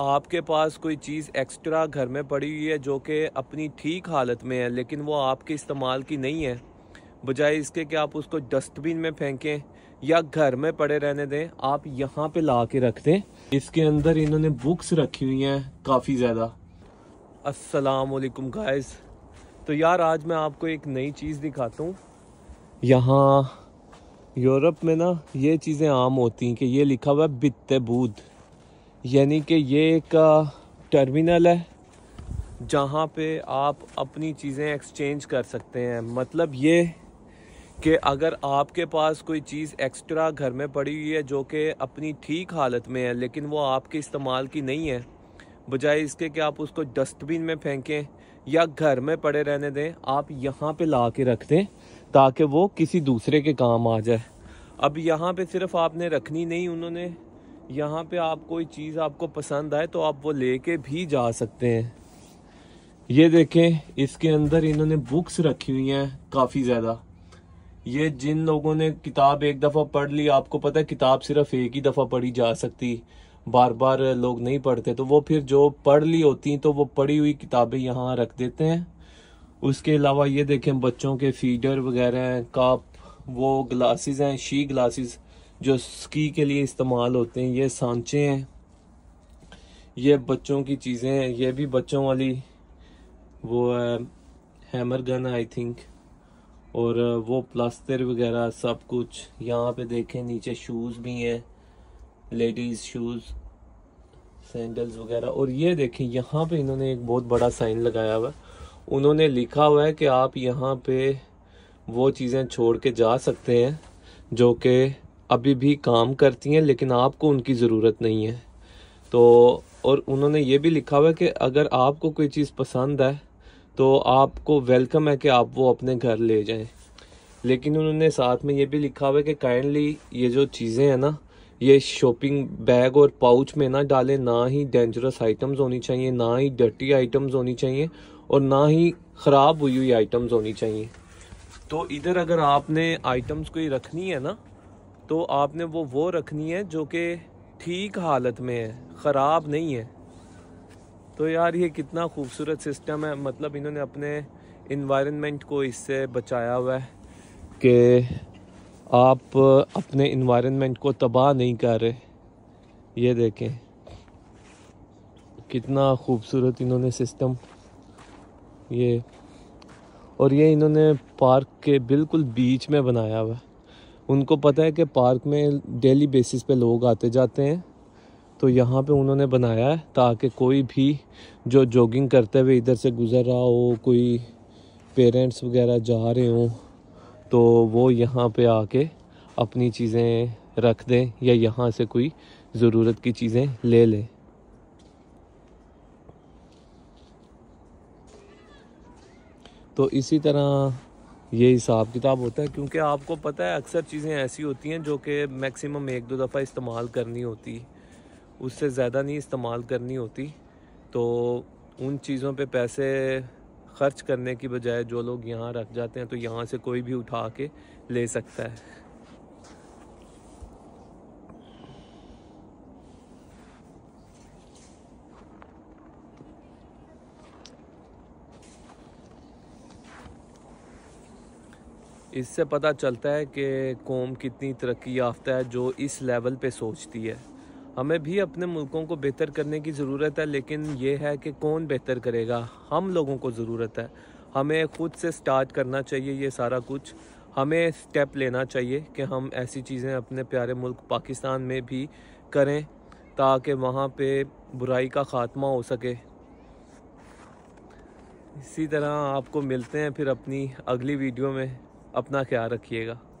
आपके पास कोई चीज़ एक्स्ट्रा घर में पड़ी हुई है जो कि अपनी ठीक हालत में है लेकिन वो आपके इस्तेमाल की नहीं है बजाय इसके कि आप उसको डस्टबिन में फेंकें या घर में पड़े रहने दें आप यहाँ पे ला के रख दें इसके अंदर इन्होंने बुक्स रखी हुई हैं काफ़ी ज़्यादा वालेकुम गाइस तो यार आज मैं आपको एक नई चीज़ दिखाता हूँ यहाँ यूरोप में ना ये चीज़ें आम होती हैं कि ये लिखा हुआ है बित्ते बूद यानी कि ये एक टर्मिनल है जहाँ पे आप अपनी चीज़ें एक्सचेंज कर सकते हैं मतलब ये कि अगर आपके पास कोई चीज़ एक्स्ट्रा घर में पड़ी हुई है जो कि अपनी ठीक हालत में है लेकिन वो आपके इस्तेमाल की नहीं है बजाय इसके कि आप उसको डस्टबिन में फेंकें या घर में पड़े रहने दें आप यहाँ पे ला के रख दें ताकि वो किसी दूसरे के काम आ जाए अब यहाँ पे सिर्फ आपने रखनी नहीं उन्होंने यहाँ पे आप कोई चीज़ आपको पसंद आए तो आप वो लेके भी जा सकते हैं ये देखें इसके अंदर इन्होंने बुक्स रखी हुई हैं काफ़ी ज़्यादा ये जिन लोगों ने किताब एक दफ़ा पढ़ ली आपको पता है किताब सिर्फ एक ही दफ़ा पढ़ी जा सकती बार बार लोग नहीं पढ़ते तो वो फिर जो पढ़ ली होती तो वो पढ़ी हुई किताबें यहाँ रख देते हैं उसके अलावा ये देखें बच्चों के फीडर वगैरह कप वो ग्लासेस हैं शी ग्लासेस जो स्की के लिए इस्तेमाल होते हैं ये सांचे हैं ये बच्चों की चीज़ें हैं ये भी बच्चों वाली वो है हैमर गन आई थिंक और वो प्लास्टर वगैरह सब कुछ यहाँ पे देखें नीचे शूज़ भी हैं लेडीज़ शूज़ सैंडल्स वगैरह और ये देखें यहाँ पे इन्होंने एक बहुत बड़ा साइन लगाया हुआ उन्होंने लिखा हुआ है कि आप यहाँ पे वो चीज़ें छोड़ के जा सकते हैं जो कि अभी भी काम करती हैं लेकिन आपको उनकी ज़रूरत नहीं है तो और उन्होंने ये भी लिखा हुआ है कि अगर आपको कोई चीज़ पसंद है तो आपको वेलकम है कि आप वो अपने घर ले जाएं लेकिन उन्होंने साथ में ये भी लिखा हुआ है कि काइंडली ये जो चीज़ें हैं ना ये शॉपिंग बैग और पाउच में ना डालें ना ही डेंजरस आइटम्स होनी चाहिए ना ही डर्टी आइटम्स होनी चाहिए और ना ही ख़राब हुई हुई आइटम्स होनी चाहिए तो इधर अगर आपने आइटम्स कोई रखनी है ना तो आपने वो वो रखनी है जो कि ठीक हालत में है ख़राब नहीं है तो यार ये कितना खूबसूरत सिस्टम है मतलब इन्होंने अपने इन्वायरमेंट को इससे बचाया हुआ है कि आप अपने इन्वायरमेंट को तबाह नहीं कर रहे ये देखें कितना खूबसूरत इन्होंने सिस्टम ये और ये इन्होंने पार्क के बिल्कुल बीच में बनाया हुआ उनको पता है कि पार्क में डेली बेसिस पे लोग आते जाते हैं तो यहाँ पे उन्होंने बनाया है ताकि कोई भी जो जॉगिंग करते हुए इधर से गुज़र रहा हो कोई पेरेंट्स वगैरह जा रहे हों तो वो यहाँ पे आके अपनी चीज़ें रख दें या यहाँ से कोई ज़रूरत की चीज़ें ले लें तो इसी तरह ये हिसाब किताब होता है क्योंकि आपको पता है अक्सर चीज़ें ऐसी होती हैं जो कि मैक्सिमम एक दो दफ़ा इस्तेमाल करनी होती उससे ज़्यादा नहीं इस्तेमाल करनी होती तो उन चीज़ों पे पैसे खर्च करने की बजाय जो लोग यहाँ रख जाते हैं तो यहाँ से कोई भी उठा के ले सकता है इससे पता चलता है कि कौम कितनी तरक्की याफ्ता है जो इस लेवल पे सोचती है हमें भी अपने मुल्कों को बेहतर करने की ज़रूरत है लेकिन ये है कि कौन बेहतर करेगा हम लोगों को ज़रूरत है हमें ख़ुद से स्टार्ट करना चाहिए ये सारा कुछ हमें स्टेप लेना चाहिए कि हम ऐसी चीज़ें अपने प्यारे मुल्क पाकिस्तान में भी करें ताकि वहाँ पे बुराई का ख़ात्मा हो सके इसी तरह आपको मिलते हैं फिर अपनी अगली वीडियो में अपना ख्याल रखिएगा